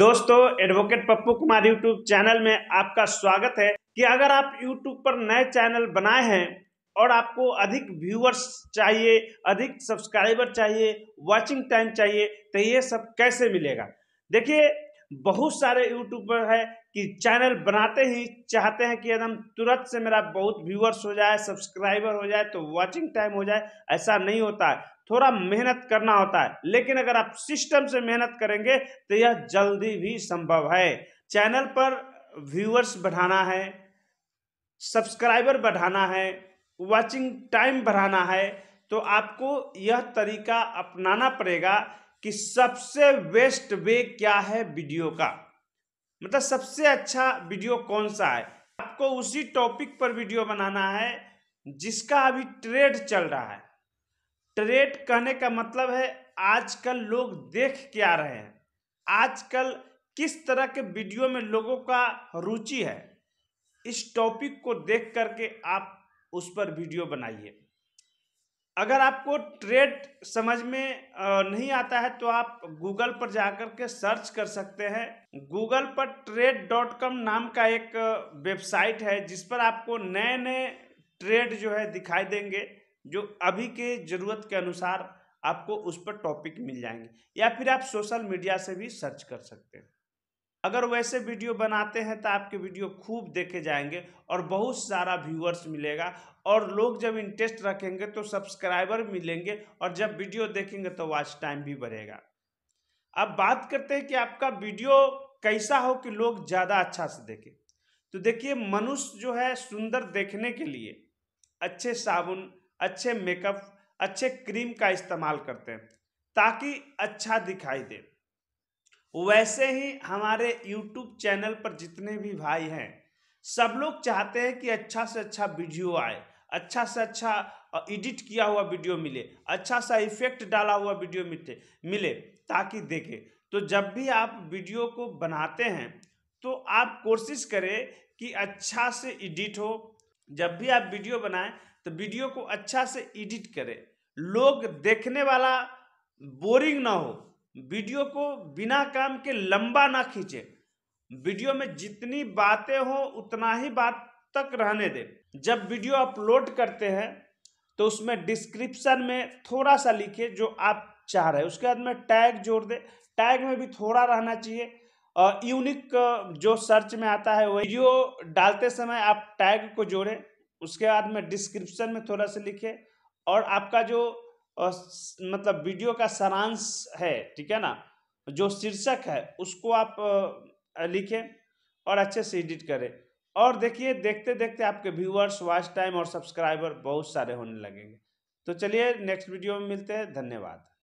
दोस्तों advocate Pappu Kumar YouTube channel में आपका स्वागत है कि अगर आप यूट्यूब पर नए चैनल बनाए हैं और आपको अधिक व्यूअर्स चाहिए अधिक सब्सक्राइबर चाहिए वॉचिंग टाइम चाहिए तो ये सब कैसे मिलेगा देखिए बहुत सारे यूट्यूबर है कि चैनल बनाते ही चाहते हैं कि एकदम तुरंत से मेरा बहुत व्यूअर्स हो जाए सब्सक्राइबर हो जाए तो वॉचिंग टाइम हो जाए ऐसा नहीं होता है थोड़ा मेहनत करना होता है लेकिन अगर आप सिस्टम से मेहनत करेंगे तो यह जल्दी भी संभव है चैनल पर व्यूअर्स बढ़ाना है सब्सक्राइबर बढ़ाना है वॉचिंग टाइम बढ़ाना है तो आपको यह तरीका अपनाना पड़ेगा कि सबसे बेस्ट वे क्या है वीडियो का मतलब सबसे अच्छा वीडियो कौन सा है आपको उसी टॉपिक पर वीडियो बनाना है जिसका अभी ट्रेड चल रहा है ट्रेड कहने का मतलब है आजकल लोग देख क्या रहे हैं आजकल किस तरह के वीडियो में लोगों का रुचि है इस टॉपिक को देख करके आप उस पर वीडियो बनाइए अगर आपको ट्रेड समझ में नहीं आता है तो आप गूगल पर जाकर के सर्च कर सकते हैं गूगल पर ट्रेड डॉट कॉम नाम का एक वेबसाइट है जिस पर आपको नए नए ट्रेड जो है दिखाई देंगे जो अभी के ज़रूरत के अनुसार आपको उस पर टॉपिक मिल जाएंगे या फिर आप सोशल मीडिया से भी सर्च कर सकते हैं अगर वैसे वीडियो बनाते हैं तो आपके वीडियो खूब देखे जाएंगे और बहुत सारा व्यूअर्स मिलेगा और लोग जब इंटरेस्ट रखेंगे तो सब्सक्राइबर मिलेंगे और जब वीडियो देखेंगे तो वॉच टाइम भी बढ़ेगा अब बात करते हैं कि आपका वीडियो कैसा हो कि लोग ज़्यादा अच्छा से देखें तो देखिए मनुष्य जो है सुंदर देखने के लिए अच्छे साबुन अच्छे मेकअप अच्छे क्रीम का इस्तेमाल करते हैं ताकि अच्छा दिखाई दे वैसे ही हमारे यूट्यूब चैनल पर जितने भी भाई हैं सब लोग चाहते हैं कि अच्छा से अच्छा वीडियो आए अच्छा से अच्छा एडिट किया हुआ वीडियो मिले अच्छा सा इफेक्ट डाला हुआ वीडियो मिले मिले ताकि देखे तो जब भी आप वीडियो को बनाते हैं तो आप कोशिश करें कि अच्छा से एडिट हो जब भी आप वीडियो बनाएं तो वीडियो को अच्छा से एडिट करें लोग देखने वाला बोरिंग ना हो वीडियो को बिना काम के लंबा ना खींचे वीडियो में जितनी बातें हो उतना ही बात तक रहने दें जब वीडियो अपलोड करते हैं तो उसमें डिस्क्रिप्शन में थोड़ा सा लिखे जो आप चाह रहे हैं उसके बाद में टैग जोड़ दे टैग में भी थोड़ा रहना चाहिए और यूनिक जो सर्च में आता है वीडियो डालते समय आप टैग को जोड़ें उसके बाद में डिस्क्रिप्शन में थोड़ा सा लिखें और आपका जो और मतलब वीडियो का सारांश है ठीक है ना जो शीर्षक है उसको आप लिखें और अच्छे से एडिट करें और देखिए देखते देखते आपके व्यूअर्स वॉच टाइम और सब्सक्राइबर बहुत सारे होने लगेंगे तो चलिए नेक्स्ट वीडियो में मिलते हैं धन्यवाद